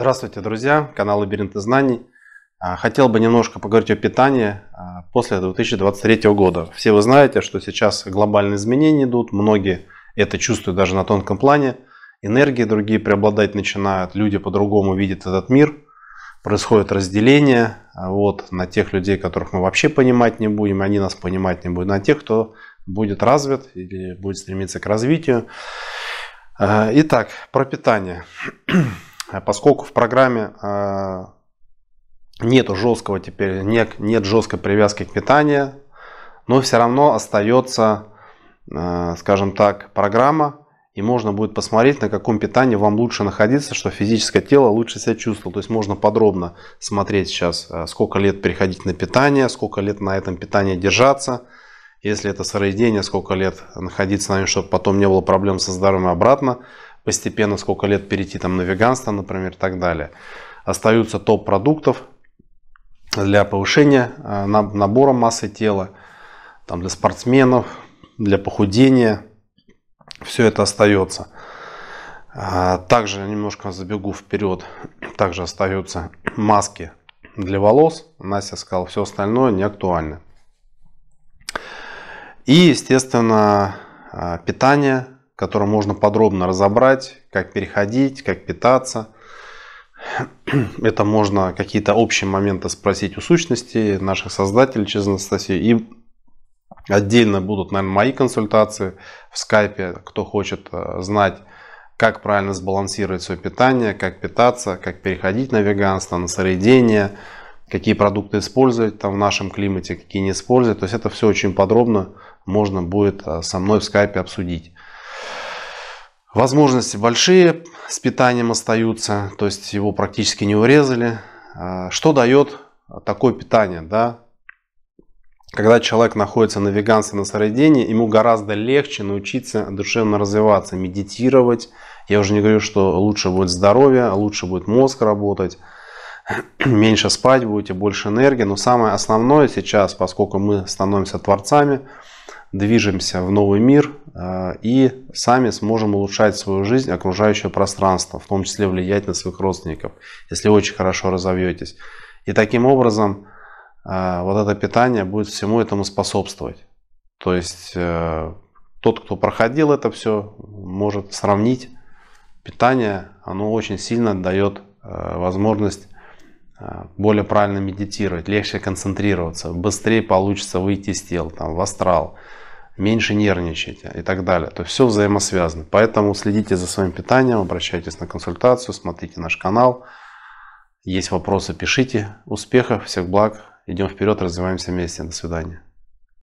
Здравствуйте, друзья! Канал Лабиринты знаний. А, хотел бы немножко поговорить о питании а, после 2023 года. Все вы знаете, что сейчас глобальные изменения идут, многие это чувствуют даже на тонком плане. Энергии другие преобладать начинают, люди по-другому видят этот мир, происходит разделение а, вот, на тех людей, которых мы вообще понимать не будем, они нас понимать не будут, на тех, кто будет развит или будет стремиться к развитию. Итак, про питание. Э, поскольку в программе э, нету жесткого теперь, нет, нет жесткой привязки к питанию, но все равно остается, э, скажем так, программа, и можно будет посмотреть, на каком питании вам лучше находиться, что физическое тело лучше себя чувствовало. То есть можно подробно смотреть сейчас, сколько лет переходить на питание, сколько лет на этом питании держаться. Если это сыроедение, сколько лет находиться на нем, чтобы потом не было проблем со здоровьем обратно постепенно, сколько лет перейти там на веганство, например, и так далее. Остаются топ продуктов для повышения э, набора массы тела, там для спортсменов, для похудения. Все это остается. А, также немножко забегу вперед. Также остаются маски для волос. Настя сказала, все остальное не актуально. И, естественно, э, питание, котором можно подробно разобрать, как переходить, как питаться. Это можно какие-то общие моменты спросить у сущности, наших создателей через Анастасию. И отдельно будут, наверное, мои консультации в скайпе, кто хочет э, знать, как правильно сбалансировать свое питание, как питаться, как переходить на веганство, на сыроедение, какие продукты использовать там в нашем климате, какие не использовать. То есть это все очень подробно можно будет э, со мной в скайпе обсудить. Возможности большие с питанием остаются, то есть его практически не урезали. А, что дает такое питание? Да? Когда человек находится на веганстве, на сыроедении, ему гораздо легче научиться душевно развиваться, медитировать. Я уже не говорю, что лучше будет здоровье, лучше будет мозг работать, меньше спать будете, больше энергии. Но самое основное сейчас, поскольку мы становимся творцами, движемся в новый мир, а, и сами сможем улучшать свою жизнь, окружающее пространство, в том числе влиять на своих родственников, если очень хорошо разовьетесь. И таким образом а, вот это питание будет всему этому способствовать. То есть э, тот, кто проходил это все, может сравнить. Питание, оно очень сильно дает э, возможность э, более правильно медитировать, легче концентрироваться, быстрее получится выйти из тела, там, в астрал, меньше нервничайте и так далее. То есть все взаимосвязано. Поэтому следите за своим питанием, обращайтесь на консультацию, смотрите наш канал. Есть вопросы, пишите. Успехов, всех благ. Идем вперед, развиваемся вместе. До свидания.